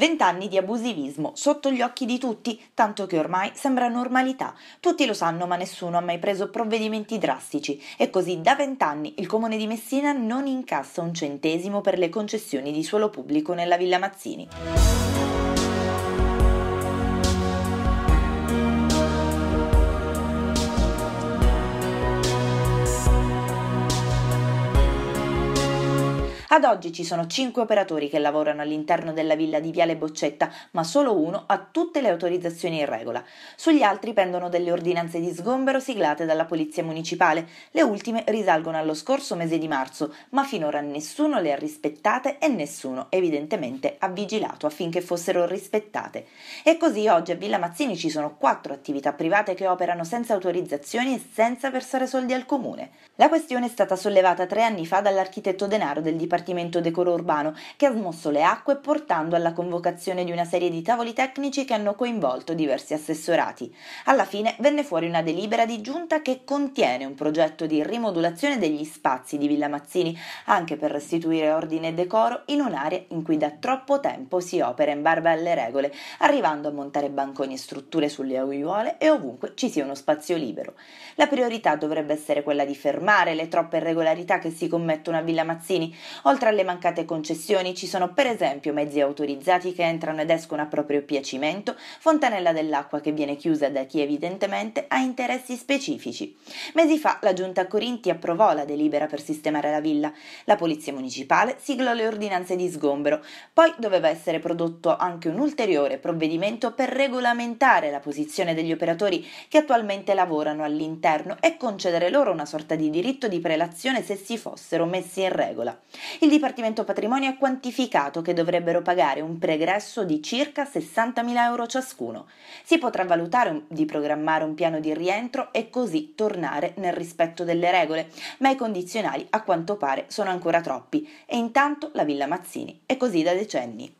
Vent'anni di abusivismo, sotto gli occhi di tutti, tanto che ormai sembra normalità. Tutti lo sanno, ma nessuno ha mai preso provvedimenti drastici. E così da vent'anni il comune di Messina non incassa un centesimo per le concessioni di suolo pubblico nella Villa Mazzini. Ad oggi ci sono 5 operatori che lavorano all'interno della villa di Viale Boccetta, ma solo uno ha tutte le autorizzazioni in regola. Sugli altri pendono delle ordinanze di sgombero siglate dalla Polizia Municipale. Le ultime risalgono allo scorso mese di marzo, ma finora nessuno le ha rispettate e nessuno evidentemente ha vigilato affinché fossero rispettate. E così oggi a Villa Mazzini ci sono 4 attività private che operano senza autorizzazioni e senza versare soldi al comune. La questione è stata sollevata tre anni fa dall'architetto denaro del Dipartimento Dipartimento Decoro Urbano, che ha smosso le acque portando alla convocazione di una serie di tavoli tecnici che hanno coinvolto diversi assessorati. Alla fine venne fuori una delibera di giunta che contiene un progetto di rimodulazione degli spazi di Villa Mazzini, anche per restituire ordine e decoro in un'area in cui da troppo tempo si opera in barba alle regole, arrivando a montare banconi e strutture sulle aiuole e ovunque ci sia uno spazio libero. La priorità dovrebbe essere quella di fermare le troppe irregolarità che si commettono a Villa Mazzini. Oltre alle mancate concessioni ci sono per esempio mezzi autorizzati che entrano ed escono a proprio piacimento, fontanella dell'acqua che viene chiusa da chi evidentemente ha interessi specifici. Mesi fa la giunta Corinti approvò la delibera per sistemare la villa. La polizia municipale siglò le ordinanze di sgombero. Poi doveva essere prodotto anche un ulteriore provvedimento per regolamentare la posizione degli operatori che attualmente lavorano all'interno e concedere loro una sorta di diritto di prelazione se si fossero messi in regola il Dipartimento Patrimonio ha quantificato che dovrebbero pagare un pregresso di circa 60.000 euro ciascuno. Si potrà valutare di programmare un piano di rientro e così tornare nel rispetto delle regole, ma i condizionali a quanto pare sono ancora troppi e intanto la Villa Mazzini è così da decenni.